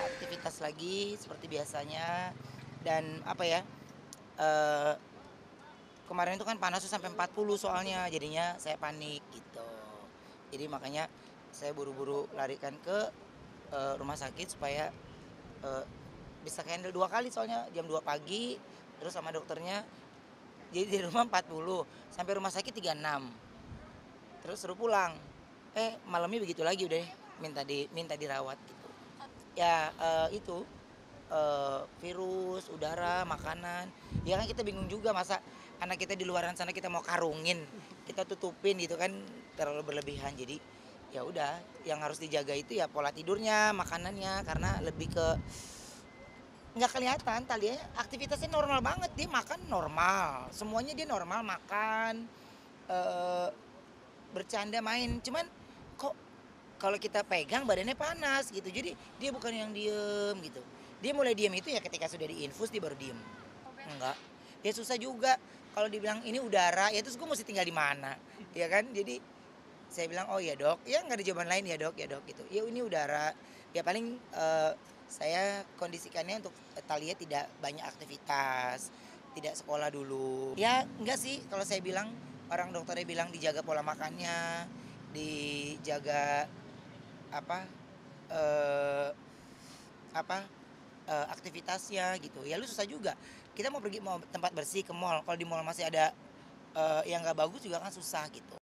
aktivitas lagi seperti biasanya dan apa ya uh, kemarin itu kan panas tuh sampai 40 soalnya jadinya saya panik gitu jadi makanya saya buru-buru larikan ke uh, rumah sakit supaya uh, bisa handle dua kali soalnya jam 2 pagi terus sama dokternya jadi di rumah 40 sampai rumah sakit 36 terus suruh pulang eh malamnya begitu lagi udah minta di minta dirawat gitu ya uh, itu uh, virus, udara, makanan. Ya kan kita bingung juga masa anak kita di luaran sana kita mau karungin, kita tutupin gitu kan terlalu berlebihan. Jadi ya udah, yang harus dijaga itu ya pola tidurnya, makanannya karena lebih ke nggak kelihatan tadi ya. aktivitasnya normal banget dia makan normal semuanya dia normal makan uh, bercanda main cuman kok kalau kita pegang badannya panas gitu. Jadi dia bukan yang diem gitu. Dia mulai diem itu ya ketika sudah diinfus dia baru diem. Enggak. Ya susah juga kalau dibilang ini udara ya terus gue mesti tinggal di mana ya kan jadi saya bilang oh ya dok ya nggak ada jawaban lain ya dok ya dok gitu ya ini udara ya paling uh, saya kondisikannya untuk Talia tidak banyak aktivitas tidak sekolah dulu ya enggak sih kalau saya bilang orang dokternya bilang dijaga pola makannya dijaga apa uh, apa uh, aktivitasnya gitu ya lu susah juga kita mau pergi mau tempat bersih ke mall kalau di mall masih ada uh, yang nggak bagus juga kan susah gitu